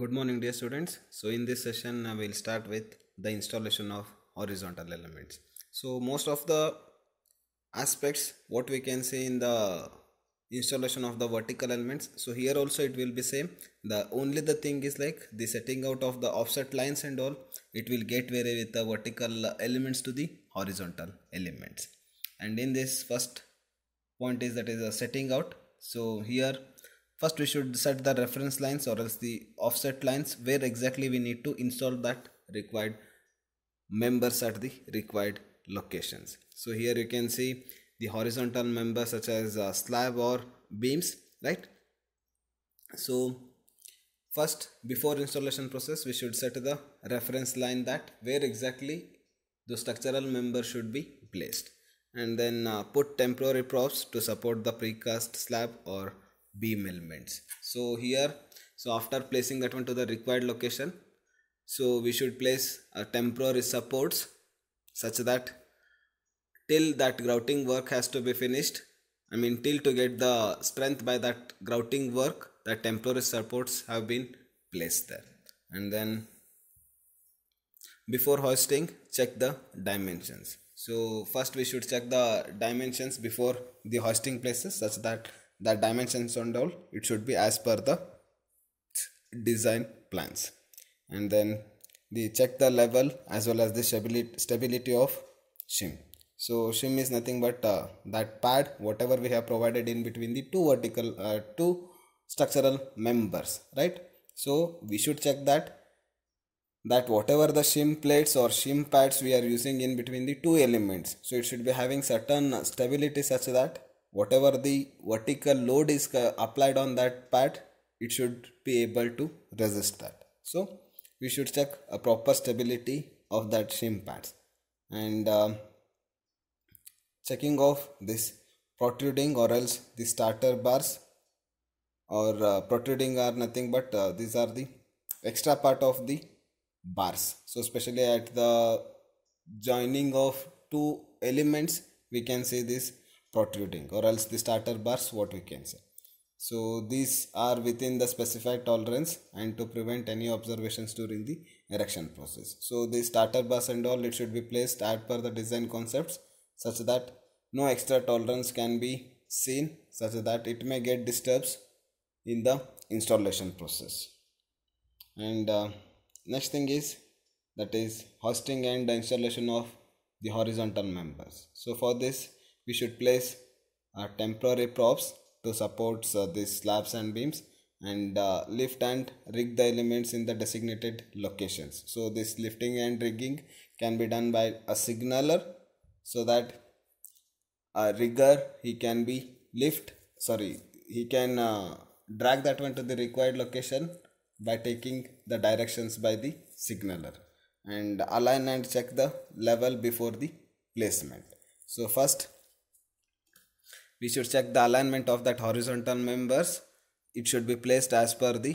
good morning dear students so in this session i uh, will start with the installation of horizontal elements so most of the aspects what we can say in the installation of the vertical elements so here also it will be same the only the thing is like the setting out of the offset lines and all it will get vary with the vertical elements to the horizontal elements and in this first point is that is a setting out so here First we should set the reference lines or else the offset lines where exactly we need to install that required members at the required locations. So here you can see the horizontal members such as uh, slab or beams, right? So first before installation process we should set the reference line that where exactly the structural member should be placed and then uh, put temporary props to support the precast slab or beam elements so here so after placing that one to the required location so we should place a temporary supports such that till that grouting work has to be finished I mean till to get the strength by that grouting work the temporary supports have been placed there and then before hoisting check the dimensions so first we should check the dimensions before the hoisting places such that the dimensions and all it should be as per the design plans and then the check the level as well as the stability stability of shim so shim is nothing but uh, that pad whatever we have provided in between the two vertical uh, two structural members right so we should check that that whatever the shim plates or shim pads we are using in between the two elements so it should be having certain stability such that whatever the vertical load is uh, applied on that pad it should be able to resist that so we should check a proper stability of that shim pads and uh, checking of this protruding or else the starter bars or uh, protruding are nothing but uh, these are the extra part of the bars so especially at the joining of two elements we can say this protruding or else the starter bars. what we can say. So these are within the specified tolerance and to prevent any observations during the erection process. So the starter bars and all it should be placed at per the design concepts such that no extra tolerance can be seen such that it may get disturbs in the installation process. And uh, next thing is that is hosting and installation of the horizontal members. So for this we should place uh, temporary props to support uh, these slabs and beams and uh, lift and rig the elements in the designated locations. So this lifting and rigging can be done by a signaler so that a rigger he can be lift sorry he can uh, drag that one to the required location by taking the directions by the signaler and align and check the level before the placement. So first we should check the alignment of that horizontal members it should be placed as per the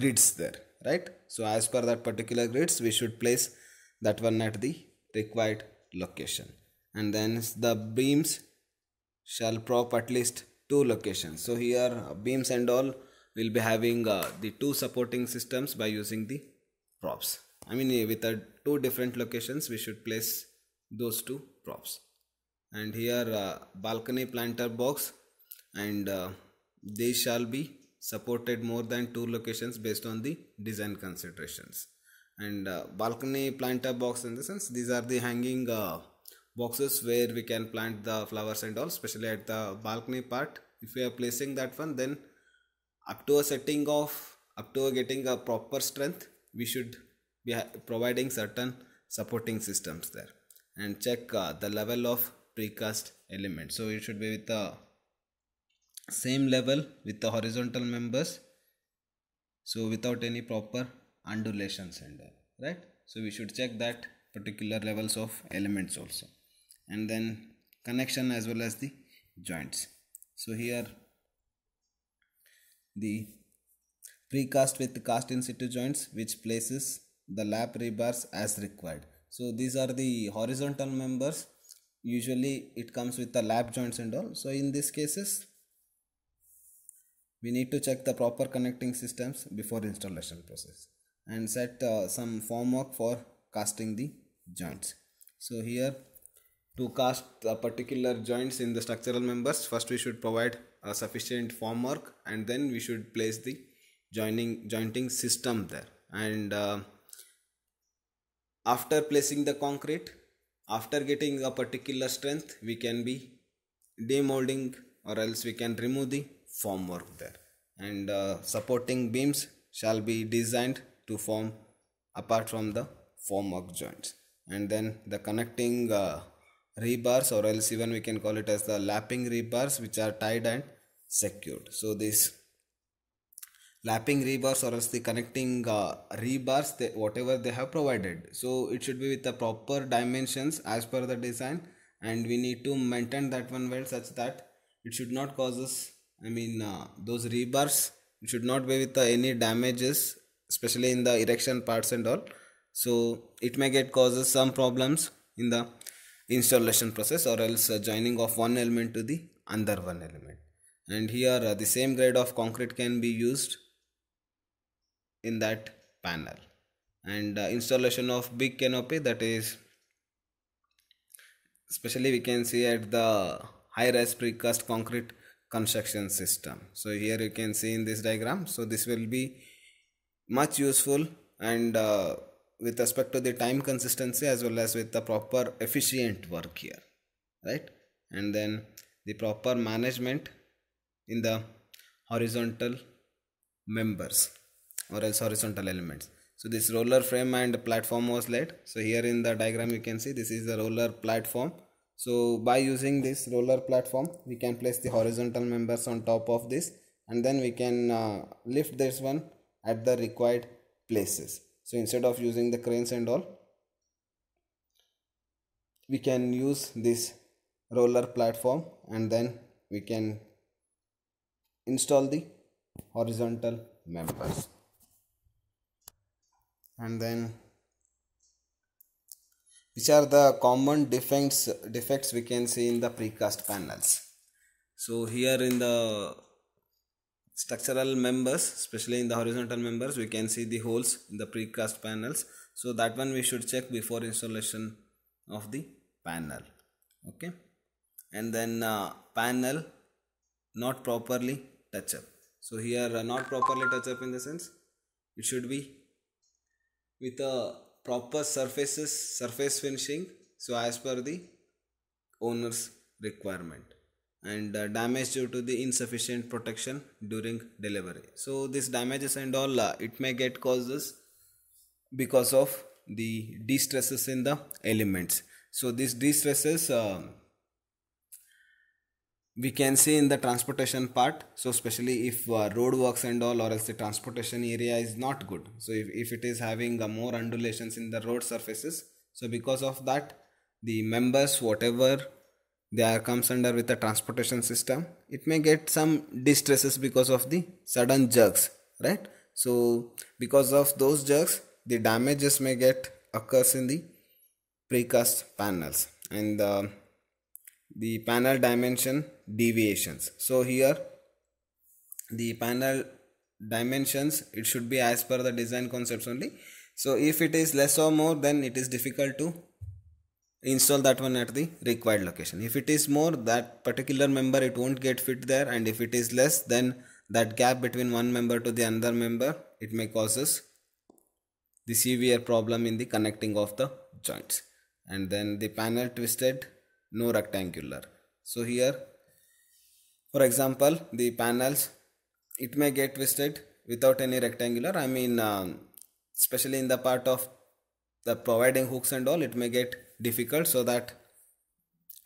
grids there right so as per that particular grids we should place that one at the required location and then the beams shall prop at least two locations so here beams and all will be having uh, the two supporting systems by using the props i mean eh, with the uh, two different locations we should place those two props and here uh, balcony planter box and uh, they shall be supported more than two locations based on the design considerations and uh, balcony planter box in the sense these are the hanging uh, boxes where we can plant the flowers and all especially at the balcony part if we are placing that one then up to a setting of up to a getting a proper strength we should be providing certain supporting systems there and check uh, the level of precast element so it should be with the same level with the horizontal members so without any proper undulations center right so we should check that particular levels of elements also and then connection as well as the joints so here the precast with cast in situ joints which places the lap rebars as required so these are the horizontal members usually it comes with the lap joints and all so in these cases we need to check the proper connecting systems before installation process and set uh, some formwork for casting the joints so here to cast a particular joints in the structural members first we should provide a sufficient formwork and then we should place the joining jointing system there and uh, after placing the concrete after getting a particular strength, we can be demolding or else we can remove the formwork there. And uh, supporting beams shall be designed to form apart from the formwork joints. And then the connecting uh, rebars or else even we can call it as the lapping rebars which are tied and secured. So this lapping rebars or else the connecting uh, rebars they, whatever they have provided so it should be with the proper dimensions as per the design and we need to maintain that one well such that it should not cause us i mean uh, those rebars it should not be with uh, any damages especially in the erection parts and all so it may get causes some problems in the installation process or else uh, joining of one element to the other one element and here uh, the same grade of concrete can be used in that panel and uh, installation of big canopy that is especially we can see at the high rise precast concrete construction system so here you can see in this diagram so this will be much useful and uh, with respect to the time consistency as well as with the proper efficient work here right and then the proper management in the horizontal members or else horizontal elements. So this roller frame and platform was laid. So here in the diagram you can see this is the roller platform. So by using this roller platform we can place the horizontal members on top of this and then we can uh, lift this one at the required places. So instead of using the cranes and all we can use this roller platform and then we can install the horizontal members and then which are the common defects defects we can see in the precast panels so here in the structural members especially in the horizontal members we can see the holes in the precast panels so that one we should check before installation of the panel okay and then uh, panel not properly touch up so here uh, not properly touch up in the sense it should be with a proper surfaces surface finishing so as per the owner's requirement and uh, damage due to the insufficient protection during delivery so this damages and all uh, it may get causes because of the distresses in the elements so these distresses uh, um, we can see in the transportation part so especially if uh, road works and all or else the transportation area is not good so if, if it is having uh, more undulations in the road surfaces so because of that the members whatever they are comes under with the transportation system it may get some distresses because of the sudden jerks right so because of those jerks the damages may get occurs in the precast panels and uh, the panel dimension deviations so here the panel dimensions it should be as per the design concepts only so if it is less or more then it is difficult to install that one at the required location if it is more that particular member it won't get fit there and if it is less then that gap between one member to the another member it may causes the severe problem in the connecting of the joints and then the panel twisted no rectangular so here for example, the panels, it may get twisted without any rectangular. I mean, um, especially in the part of the providing hooks and all, it may get difficult so that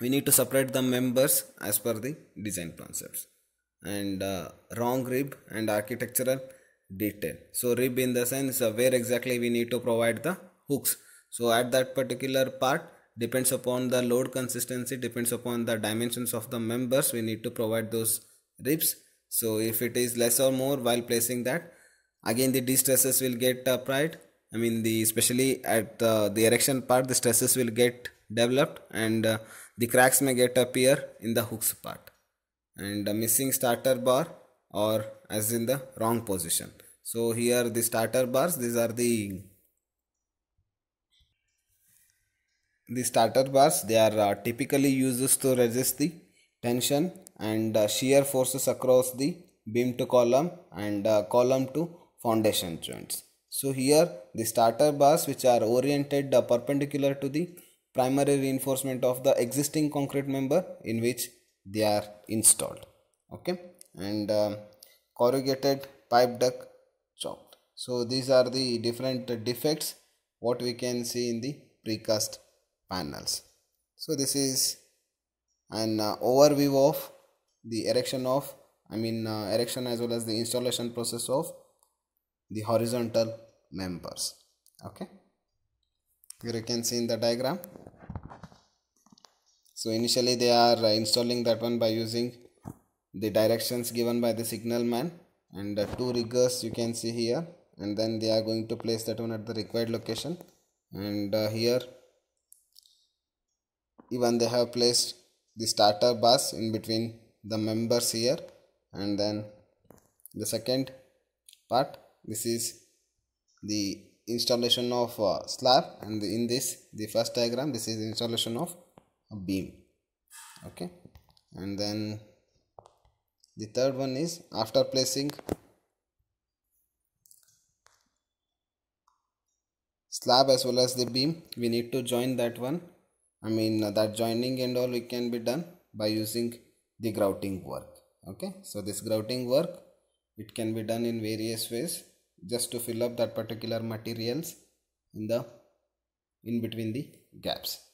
we need to separate the members as per the design concepts and uh, wrong rib and architectural detail so rib in the sense uh, where exactly we need to provide the hooks so at that particular part depends upon the load consistency depends upon the dimensions of the members we need to provide those ribs so if it is less or more while placing that again the distresses will get applied uh, i mean the especially at uh, the erection part the stresses will get developed and uh, the cracks may get appear in the hooks part and missing starter bar or as in the wrong position so here the starter bars these are the the starter bars they are uh, typically used to resist the tension and uh, shear forces across the beam to column and uh, column to foundation joints. So here the starter bars which are oriented perpendicular to the primary reinforcement of the existing concrete member in which they are installed okay and uh, corrugated pipe duct chopped so these are the different defects what we can see in the precast panels so this is an uh, overview of the erection of i mean uh, erection as well as the installation process of the horizontal members okay here you can see in the diagram so initially they are uh, installing that one by using the directions given by the signal man and uh, two riggers you can see here and then they are going to place that one at the required location and uh, here even they have placed the starter bus in between the members here and then the second part this is the installation of uh, slab and in this the first diagram this is installation of a beam okay and then the third one is after placing slab as well as the beam we need to join that one I mean uh, that joining and all it can be done by using the grouting work. Okay, so this grouting work it can be done in various ways just to fill up that particular materials in the in between the gaps